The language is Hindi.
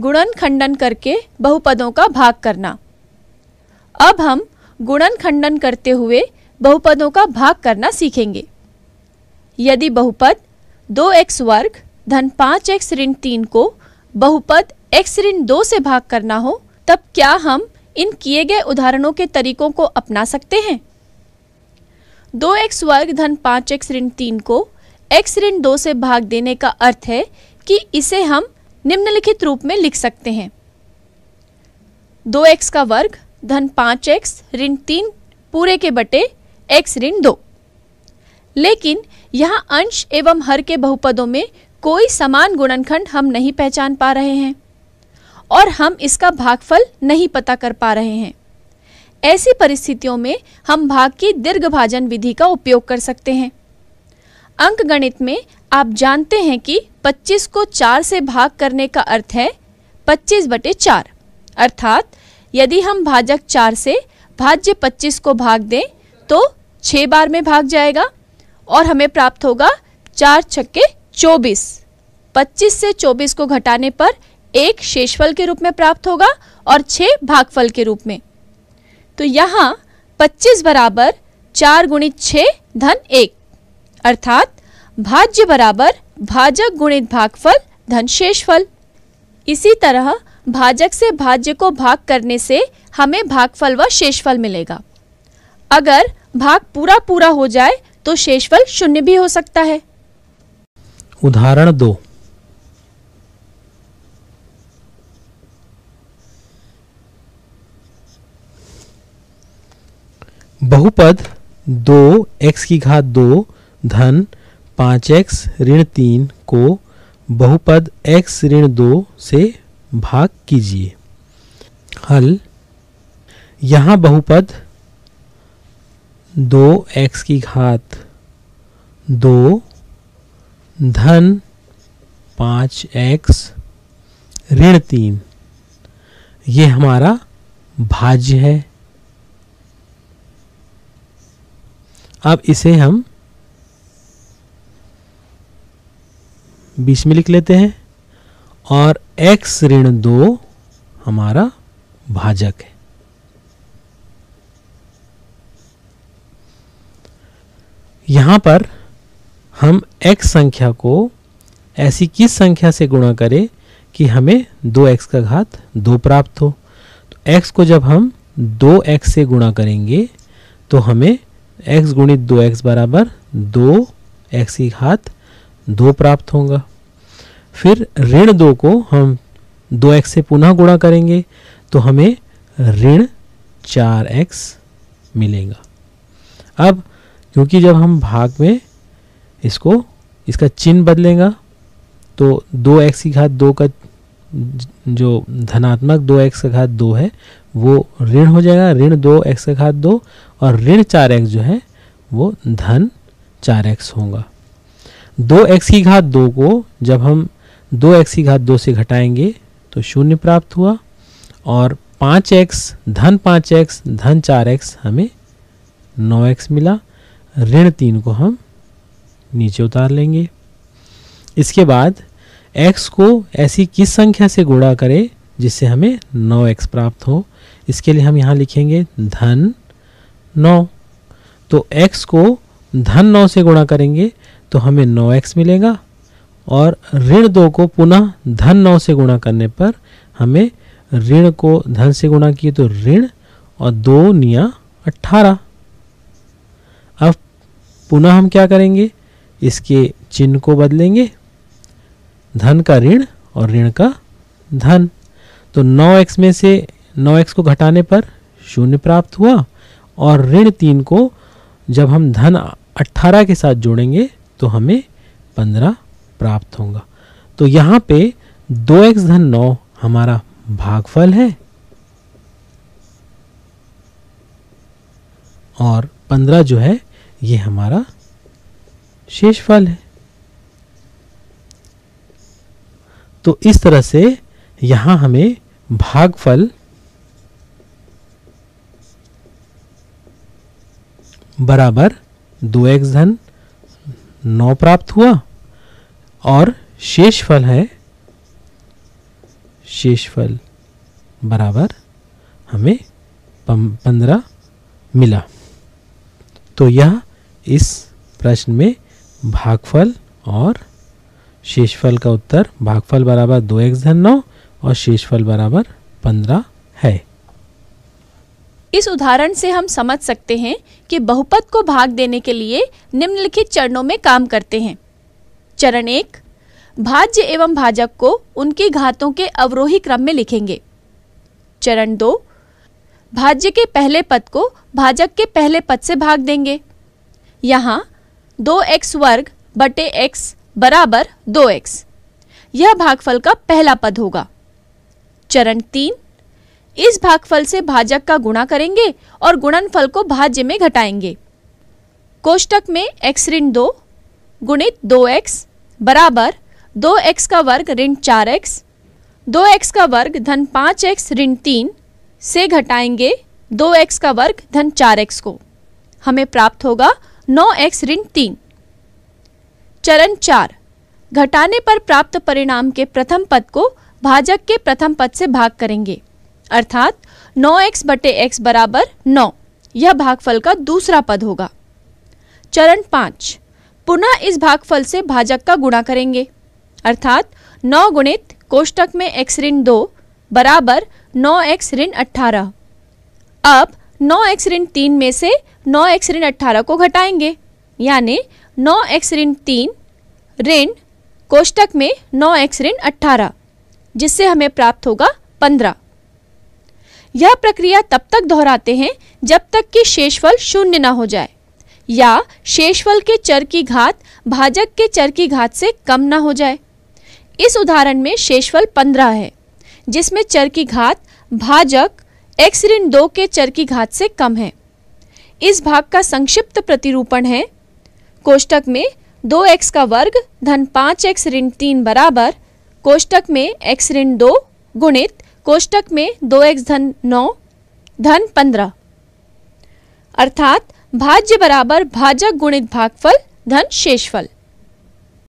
गुणन खंडन करके बहुपदों का भाग करना अब हम गुणन खंडन करते हुए बहुपदों का भाग करना सीखेंगे यदि बहुपद दो एक्स वर्ग धन पाँच एक्स ऋण तीन को बहुपद एक्स ऋण दो से भाग करना हो तब क्या हम इन किए गए उदाहरणों के तरीकों को अपना सकते हैं दो एक्स वर्ग धन पांच एक्स ऋण तीन को एक्स ऋण दो से भाग देने का अर्थ है कि इसे हम निम्नलिखित रूप में लिख सकते हैं दो एक्स का वर्ग धन पांच एक्स ऋण तीन पूरे के बटे एक्स ऋण दो लेकिन यहां अंश एवं हर के बहुपदों में कोई समान गुणनखंड हम नहीं पहचान पा रहे हैं और हम इसका भागफल नहीं पता कर पा रहे हैं ऐसी परिस्थितियों में हम भाग की दीर्घ भाजन विधि का उपयोग कर सकते हैं अंक गणित में आप जानते हैं कि 25 को 4 से भाग करने का अर्थ है 25 बटे चार अर्थात यदि हम भाजक 4 से भाज्य 25 को भाग दें तो 6 बार में भाग जाएगा और हमें प्राप्त होगा चार छक्के 24 25 से 24 को घटाने पर एक शेषफल के रूप में प्राप्त होगा और छः भागफल के रूप में तो यहाँ 25 बराबर चार गुणित छः धन एक अर्थात भाज्य बराबर भाजक गुणित भागफल धन शेषफल इसी तरह भाजक से भाज्य को भाग करने से हमें भागफल व शेषफल मिलेगा अगर भाग पूरा पूरा हो जाए तो शेषफल शून्य भी हो सकता है उदाहरण दो बहुपद दो एक्स की घात दो धन पाँच एक्स ऋण तीन को बहुपद एक्स ऋण दो से भाग कीजिए हल यहाँ बहुपद दो एक्स की घात दो धन पाँच एक्स ऋण तीन ये हमारा भाज्य है अब इसे हम बीस में लिख लेते हैं और x ऋण दो हमारा भाजक है यहां पर हम x संख्या को ऐसी किस संख्या से गुणा करें कि हमें 2x का घात दो प्राप्त हो तो x को जब हम 2x से गुणा करेंगे तो हमें x गुणित दो एक्स बराबर दो एक्स की घात दो प्राप्त होगा फिर ऋण दो को हम दो एक्स से पुनः गुणा करेंगे तो हमें ऋण चार एक्स मिलेगा अब क्योंकि जब हम भाग में इसको इसका चिन्ह बदलेगा तो दो एक्स की घात दो का जो धनात्मक दो एक्स का घात दो है वो ऋण हो जाएगा ऋण दो एक्स का घात दो और ऋण चार एक्स जो है वो धन चार एक्स होगा दो एक्स की घात दो को जब हम दो एक्स की घात दो से घटाएंगे तो शून्य प्राप्त हुआ और पाँच एक्स धन पाँच एक्स धन चार एक्स हमें नौ एक्स मिला ऋण तीन को हम नीचे उतार लेंगे इसके बाद x को ऐसी किस संख्या से गुणा करें जिससे हमें नौ एक्स प्राप्त हो इसके लिए हम यहाँ लिखेंगे धन नौ तो x को धन नौ से गुणा करेंगे तो हमें नौ एक्स मिलेगा और ऋण दो को पुनः धन नौ से गुणा करने पर हमें ऋण को धन से गुणा किए तो ऋण और दो निया अट्ठारह अब पुनः हम क्या करेंगे इसके चिन्ह को बदलेंगे धन का ऋण और ऋण का धन तो नौ एक्स में से नौ एक्स को घटाने पर शून्य प्राप्त हुआ और ऋण तीन को जब हम धन अट्ठारह के साथ जोड़ेंगे तो हमें पंद्रह प्राप्त होगा तो यहाँ पे दो एक्स धन नौ हमारा भागफल है और पंद्रह जो है ये हमारा शेषफल है तो इस तरह से यहां हमें भागफल बराबर दो एक्स धन नौ प्राप्त हुआ और शेष फल है शेष फल बराबर हमें पंद्रह मिला तो यह इस प्रश्न में भागफल और शेषफल का उत्तर भागफल बराबर दो एक्स धन नौ और शेषफल बराबर पंद्रह है इस उदाहरण से हम समझ सकते हैं कि बहुपद को भाग देने के लिए निम्नलिखित चरणों में काम करते हैं चरण एक भाज्य एवं भाजक को उनकी घातों के अवरोही क्रम में लिखेंगे चरण दो भाज्य के पहले पद को भाजक के पहले पद से भाग देंगे यहाँ दो एक्स वर्ग बटे एक्स बराबर दो एक्स यह भागफल का पहला पद होगा चरण तीन इस भागफल से भाजक का गुणा करेंगे और गुणनफल को भाज्य में घटाएंगे कोष्टक में x ऋण दो गुणित दो एक्स बराबर दो एक्स का वर्ग ऋण चार एक्स दो एक्स का वर्ग धन पाँच एक्स ऋण तीन से घटाएंगे दो एक्स का वर्ग धन चार एक्स को हमें प्राप्त होगा नौ एक्स ऋण तीन चरण चार घटाने पर प्राप्त परिणाम के प्रथम पद को भाजक के प्रथम पद से भाग करेंगे अर्थात 9x बटे एक्स बराबर नौ यह भागफल का दूसरा पद होगा चरण पाँच पुनः इस भागफल से भाजक का गुणा करेंगे अर्थात नौ गुणित कोष्टक में एक्स ऋण दो बराबर नौ एक्स ऋण अट्ठारह अब नौ एक्स ऋण तीन में से नौ एक्स ऋण अट्ठारह को घटाएंगे यानी नौ एक्स ऋण तीन ऋण कोष्टक में नौ एक्स ऋण अट्ठारह जिससे हमें प्राप्त होगा पंद्रह यह प्रक्रिया तब तक दोहराते हैं जब तक कि शेषफल शून्य न हो जाए या शेषफल के चर की घात भाजक के चर की घात से कम न हो जाए इस उदाहरण में शेषफल पंद्रह है जिसमें चर की घात भाजक एक्स ऋण दो के चर की घात से कम है इस भाग का संक्षिप्त प्रतिरूपण है कोष्टक में दो एक्स का वर्ग धन पाँच एक्स ऋण तीन बराबर कोष्टक में एक्स ऋण दो गुणित कोष्टक में दो एक्स धन नौ धन पंद्रह अर्थात भाज्य बराबर भाजक गुणित भागफल धन शेषफल